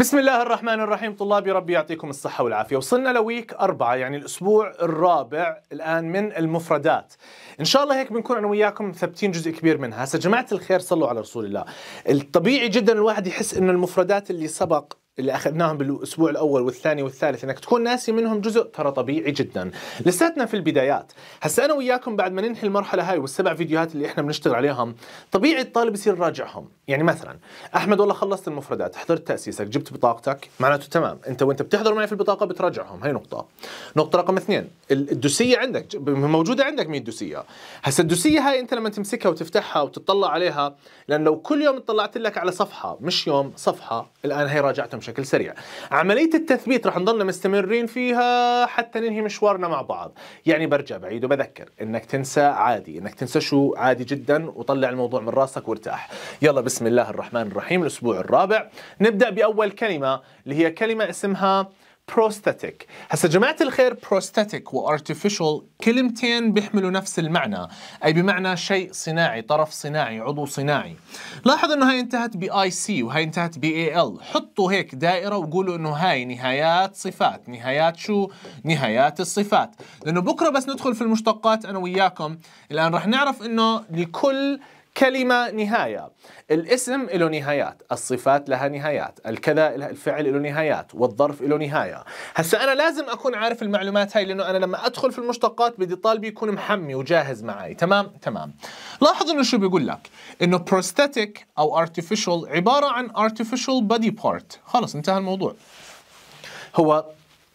بسم الله الرحمن الرحيم طلابي ربي يعطيكم الصحة والعافية وصلنا لويك أربعة يعني الأسبوع الرابع الآن من المفردات إن شاء الله هيك بنكون أنا وياكم ثبتين جزء كبير منها هسا جماعة الخير صلوا على رسول الله الطبيعي جدا الواحد يحس أن المفردات اللي سبق اللي اخذناهم بالاسبوع الاول والثاني والثالث انك تكون ناسي منهم جزء ترى طبيعي جدا لساتنا في البدايات هسا انا وياكم بعد ما ننهي المرحله هاي والسبع فيديوهات اللي احنا بنشتغل عليهم طبيعي الطالب يصير راجعهم يعني مثلا احمد والله خلصت المفردات حضرت تاسيسك جبت بطاقتك معناته تمام انت وانت بتحضر معي في البطاقه بتراجعهم هاي نقطه نقطه رقم اثنين الدوسيه عندك موجوده عندك 100 دوسيه هسا الدوسيه هاي انت لما تمسكها وتفتحها وتطلع عليها لان لو كل يوم طلعت لك على صفحه مش يوم صفحه الان هي راجعتهم بشكل سريع عملية التثبيت رح نضلنا مستمرين فيها حتى ننهي مشوارنا مع بعض يعني برجع بعيد وبذكر انك تنسى عادي انك تنسى شو عادي جدا وطلع الموضوع من راسك وارتاح يلا بسم الله الرحمن الرحيم الاسبوع الرابع نبدأ بأول كلمة اللي هي كلمة اسمها بروستاتيك هسا جماعة الخير بروستاتيك وارتفيشال كلمتين بيحملوا نفس المعنى أي بمعنى شيء صناعي طرف صناعي عضو صناعي لاحظ أنه هاي انتهت بآي سي وهاي انتهت بـ AL حطوا هيك دائرة وقولوا أنه هاي نهايات صفات نهايات شو؟ نهايات الصفات لأنه بكرة بس ندخل في المشتقات أنا وياكم الآن رح نعرف أنه لكل الكلمة نهاية الاسم له نهايات الصفات لها نهايات الكذا الفعل له نهايات والظرف له نهاية هسا أنا لازم أكون عارف المعلومات هاي لأنه أنا لما أدخل في المشتقات بدي طالبي يكون محمي وجاهز معي تمام تمام لاحظ إنه شو بيقول لك إنه prosthetic أو artificial عبارة عن artificial body part خلص انتهى الموضوع هو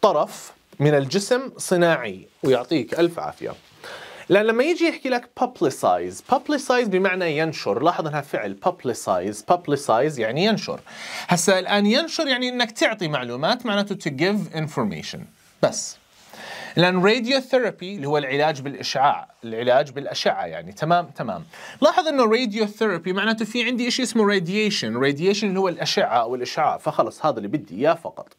طرف من الجسم صناعي ويعطيك ألف عافية لان لما يجي يحكي لك publicize publicize بمعنى ينشر لاحظ انها فعل publicize publicize يعني ينشر هسا الان ينشر يعني انك تعطي معلومات معناته to give information بس لان راديو ثيرابي اللي هو العلاج بالاشعاع العلاج بالاشعه يعني تمام تمام لاحظ انه راديو ثيرابي معناته في عندي شيء اسمه radiation radiation اللي هو الاشعه او الاشعاع فخلص هذا اللي بدي اياه فقط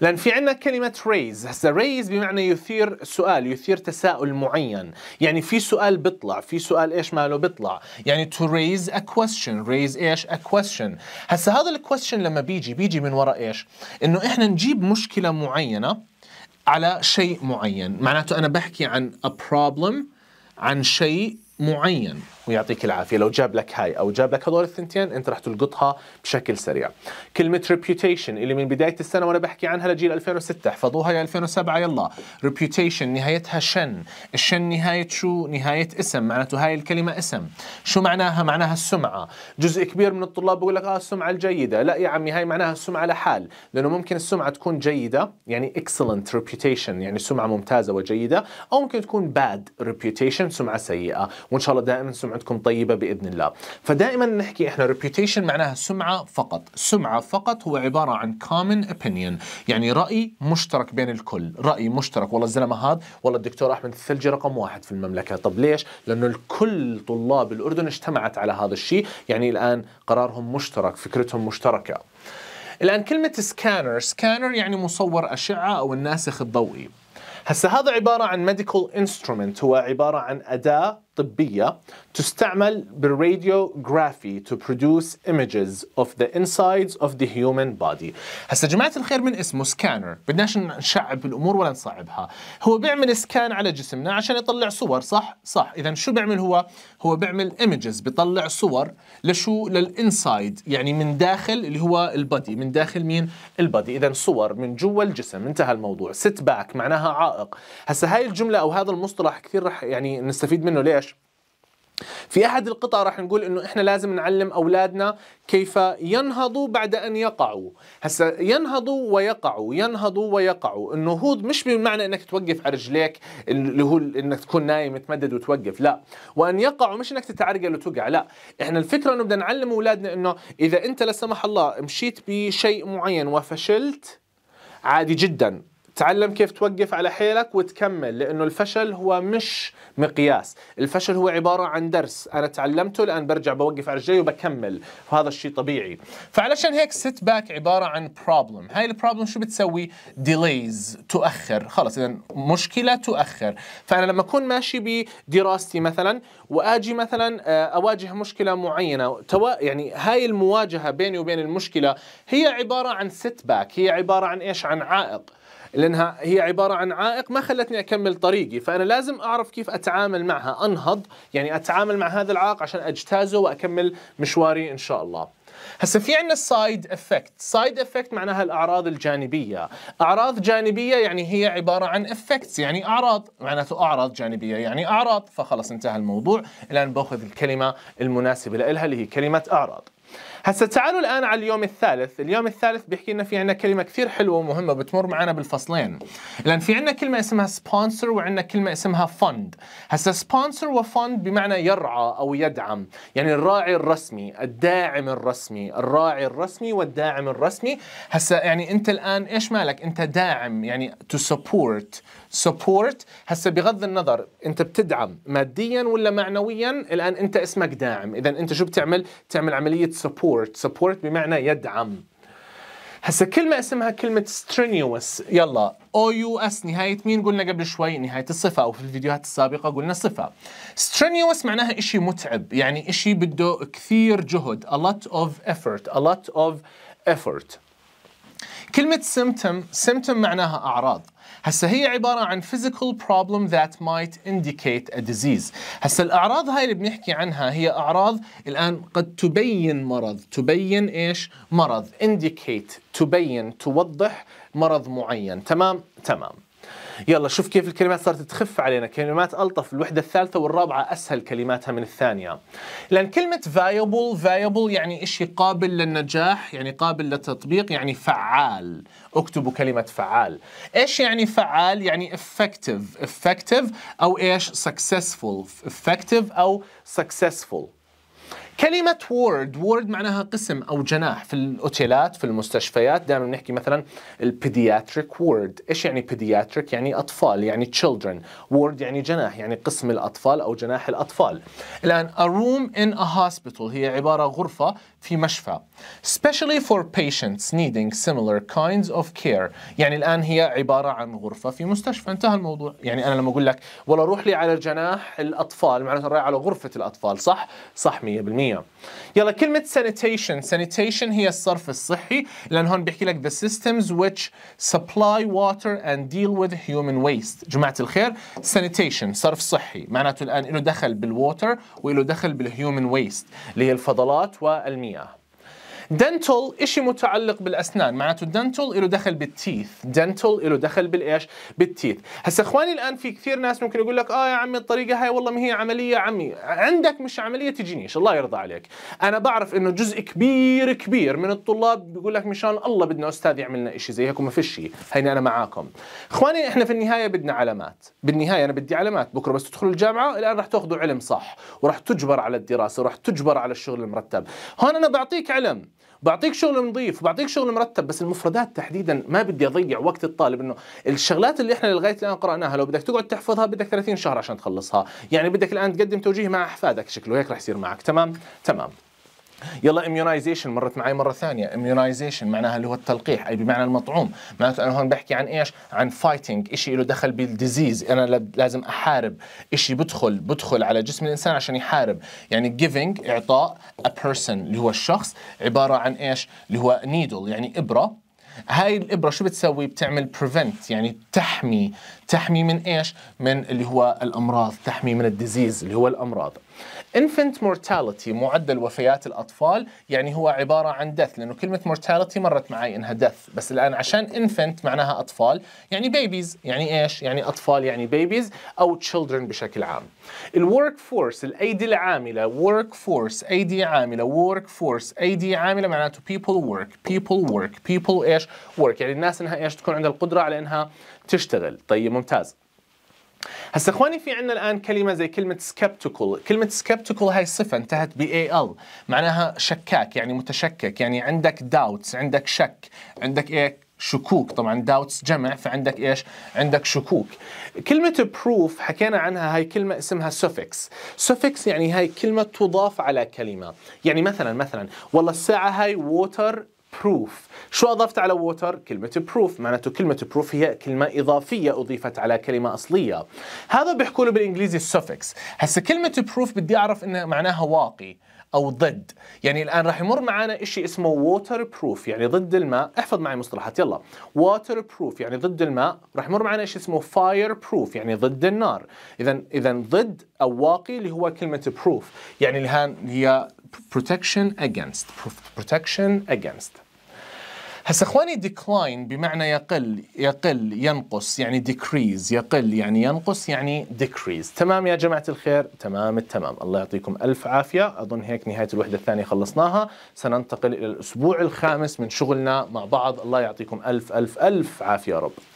لان في عندنا كلمه ريز هسا ريز بمعنى يثير سؤال يثير تساؤل معين يعني في سؤال بيطلع في سؤال ايش ماله بيطلع يعني تو ريز ا question ريز ايش ا question هسا هذا الكويستشن لما بيجي بيجي من وراء ايش انه احنا نجيب مشكله معينه على شيء معين معناته انا بحكي عن a problem عن شيء معين ويعطيك العافيه لو جاب لك هاي او جاب لك هذول الثنتين انت راح تلقطها بشكل سريع كلمه ريبيوتيشن اللي من بدايه السنه وانا بحكي عنها لجيل 2006 احفظوها يا 2007 يلا ريبيوتيشن نهايتها شن الشن نهايه شو نهايه اسم معناته هاي الكلمه اسم شو معناها معناها السمعه جزء كبير من الطلاب بقول لك اه السمعه الجيده لا يا عمي هاي معناها السمعه لحال لانه ممكن السمعه تكون جيده يعني excellent reputation يعني سمعه ممتازه وجيده او ممكن تكون bad reputation سمعه سيئه وان شاء الله دائما سمعه عندكم طيبه باذن الله فدائما نحكي احنا ريبيوتيشن معناها سمعه فقط سمعه فقط هو عباره عن كومن اوبينيون يعني راي مشترك بين الكل راي مشترك والله الزلمه هذا والله الدكتور احمد الثلجي رقم واحد في المملكه طب ليش لانه الكل طلاب الاردن اجتمعت على هذا الشيء يعني الان قرارهم مشترك فكرتهم مشتركه الان كلمه سكانر سكانر يعني مصور اشعه او الناسخ الضوئي هسه هذا عبارة عن medical instrument هو عبارة عن أداة طبية تستعمل بالراديوغرافي to produce images of the insides of the human body هسا جماعة الخير من اسمه سكانر بدناش نشعب الأمور ولا نصعبها هو بيعمل سكان على جسمنا عشان يطلع صور صح صح إذا شو بيعمل هو هو بيعمل images بيطلع صور لشو للإنسايد يعني من داخل اللي هو البادي من داخل مين البادي إذا صور من جوا الجسم انتهى الموضوع sit back معناها عائق هسا هاي الجملة أو هذا المصطلح كثير رح يعني نستفيد منه ليش في احد القطع راح نقول انه احنا لازم نعلم اولادنا كيف ينهضوا بعد ان يقعوا هسا ينهضوا ويقعوا ينهضوا ويقعوا النهوض مش بمعنى انك توقف على رجليك اللي هو انك تكون نايم متمدد وتوقف لا وان يقعوا مش انك تتعرقل وتقع لا احنا الفكره انه بدنا نعلم اولادنا انه اذا انت لا سمح الله مشيت بشيء معين وفشلت عادي جدا تعلم كيف توقف على حيلك وتكمل لأنه الفشل هو مش مقياس الفشل هو عبارة عن درس أنا تعلمته الآن برجع بوقف على رجلي وبكمل وهذا الشيء طبيعي فعلشان هيك سيت باك عبارة عن بروبلم هاي البروبلم شو بتسوي ديليز تؤخر خلص إذا مشكلة تؤخر فأنا لما أكون ماشي بدراستي مثلا وأجي مثلا آه، أواجه مشكلة معينة يعني هاي المواجهة بيني وبين المشكلة هي عبارة عن سيت باك هي عبارة عن إيش عن عائق لانها هي عباره عن عائق ما خلتني اكمل طريقي فانا لازم اعرف كيف اتعامل معها انهض يعني اتعامل مع هذا العائق عشان اجتازه واكمل مشواري ان شاء الله هسه في عندنا سايد افكت، سايد افكت معناها الاعراض الجانبيه، اعراض جانبيه يعني هي عباره عن افكتس يعني اعراض، معناته اعراض جانبيه يعني اعراض، فخلص انتهى الموضوع، الان باخذ الكلمه المناسبه لها اللي هي كلمه اعراض. هسا تعالوا الان على اليوم الثالث، اليوم الثالث بيحكي لنا في عندنا كلمه كثير حلوه ومهمه بتمر معنا بالفصلين، لان في عندنا كلمه اسمها سبونسر وعندنا كلمه اسمها فند، هسا سبونسر وفند بمعنى يرعى او يدعم، يعني الراعي الرسمي، الداعم الرسمي، الراعي الرسمي والداعم الرسمي، هسا يعني انت الان ايش مالك؟ انت داعم يعني تو سبورت، سبورت هسا بغض النظر انت بتدعم ماديا ولا معنويا، الان انت اسمك داعم، اذا انت شو بتعمل؟ بتعمل عمليه سبورت support support بمعنى يدعم هسا كلمة اسمها كلمة strenuous يلا او يو اس نهاية مين قلنا قبل شوي نهاية الصفة او في الفيديوهات السابقة قلنا صفة strenuous معناها اشي متعب يعني اشي بده كثير جهد a lot of effort a lot of effort كلمة symptom symptom معناها أعراض هسه هي عبارة عن physical problem that might indicate a disease هسه الأعراض هاي اللي بنحكي عنها هي أعراض الآن قد تبين مرض تبين إيش مرض indicate تبين توضح مرض معين تمام تمام يلا شوف كيف الكلمات صارت تخف علينا كلمات ألطف الوحدة الثالثة والرابعة أسهل كلماتها من الثانية لأن كلمة فايبل فايبل يعني شيء يعني قابل للنجاح يعني قابل للتطبيق يعني فعال اكتبوا كلمة فعال ايش يعني فعال يعني effective effective أو ايش successful effective أو successful كلمة وورد وورد معناها قسم أو جناح في الأوتيلات في المستشفيات دائما نحكي مثلا البيدياتريك وورد إيش يعني بيدياتريك يعني أطفال يعني children وورد يعني جناح يعني قسم الأطفال أو جناح الأطفال الآن a room in a hospital هي عبارة غرفة في مشفى especially for patients needing similar kinds of care يعني الآن هي عبارة عن غرفة في مستشفى انتهى الموضوع يعني أنا لما أقول لك والله روح لي على جناح الأطفال معناته رايح على غرفة الأطفال صح؟ صح 100% الفلانيه يلا كلمه sanitation sanitation هي الصرف الصحي لان هون بيحكي لك the systems which supply water and deal with human waste جماعه الخير sanitation صرف صحي معناته الان إنه دخل بالwater وإله دخل بالhuman waste اللي هي الفضلات والمياه دنتل شيء متعلق بالاسنان معناته دنتل له دخل بالتيث دنتل له دخل بالايش بالتيث هسا اخواني الان في كثير ناس ممكن يقول لك اه يا عمي الطريقه هاي والله ما هي عمليه عمي عندك مش عمليه تجينيش الله يرضى عليك انا بعرف انه جزء كبير كبير من الطلاب بيقول لك مشان الله بدنا استاذ يعمل لنا شيء زي هيك وما فيش شيء هيني انا معاكم اخواني احنا في النهايه بدنا علامات بالنهايه انا بدي علامات بكره بس تدخلوا الجامعه الان رح تاخذوا علم صح ورح تجبر على الدراسه ورح تجبر على الشغل المرتب هون انا بعطيك علم بعطيك شغل نظيف بعطيك شغل مرتب بس المفردات تحديدا ما بدي اضيع وقت الطالب انه الشغلات اللي احنا لغايه الان قراناها لو بدك تقعد تحفظها بدك 30 شهر عشان تخلصها يعني بدك الان تقدم توجيه مع احفادك شكله هيك رح يصير معك تمام تمام يلا اميونايزيشن مرت معي مره ثانيه اميونايزيشن معناها اللي هو التلقيح اي بمعنى المطعوم معناته انا هون بحكي عن ايش عن فايتنج شيء له دخل بالديزيز انا لازم احارب شيء بدخل بدخل على جسم الانسان عشان يحارب يعني جيفينج اعطاء ا بيرسون اللي هو الشخص عباره عن ايش اللي هو نيدل يعني ابره هاي الابره شو بتسوي بتعمل بريفنت يعني تحمي تحمي من ايش من اللي هو الامراض تحمي من الديزيز اللي هو الامراض infant mortality معدل وفيات الأطفال يعني هو عبارة عن death لأنه كلمة mortality مرت معي إنها death بس الآن عشان infant معناها أطفال يعني babies يعني إيش؟ يعني أطفال يعني babies أو children بشكل عام الورك فورس الأيدي العاملة ورك فورس أيدي عاملة ورك فورس أيدي عاملة معناته people work people work people إيش؟ work يعني الناس إنها إيش تكون عندها القدرة على إنها تشتغل طيب ممتاز هسه اخواني في عندنا الان كلمه زي كلمه سكبتيكال كلمه سكبتيكال هاي صفه انتهت ب ال معناها شكاك يعني متشكك يعني عندك داوتس عندك شك عندك ايه شكوك طبعا داوتس جمع فعندك ايش عندك شكوك كلمة بروف حكينا عنها هاي كلمة اسمها سوفكس سوفكس يعني هاي كلمة تضاف على كلمة يعني مثلا مثلا والله الساعة هاي ووتر بروف شو أضفت على ووتر؟ كلمة بروف معناته كلمة بروف هي كلمة إضافية أضيفت على كلمة أصلية هذا بيحكوا له بالإنجليزي السفكس هسا كلمة بروف بدي أعرف إن معناها واقي او ضد يعني الان راح يمر معنا شيء اسمه ووتر بروف يعني ضد الماء احفظ معي مصطلحات يلا ووتر بروف يعني ضد الماء راح يمر معنا شيء اسمه فاير بروف يعني ضد النار اذا اذا ضد او واقي اللي هو كلمه بروف يعني الان هي protection against protection against هسا اخواني ديكلاين بمعنى يقل يقل ينقص يعني ديكريز يقل يعني ينقص يعني ديكريز تمام يا جماعه الخير تمام التمام الله يعطيكم الف عافيه اظن هيك نهايه الوحده الثانيه خلصناها سننتقل الى الاسبوع الخامس من شغلنا مع بعض الله يعطيكم الف الف الف عافيه يا رب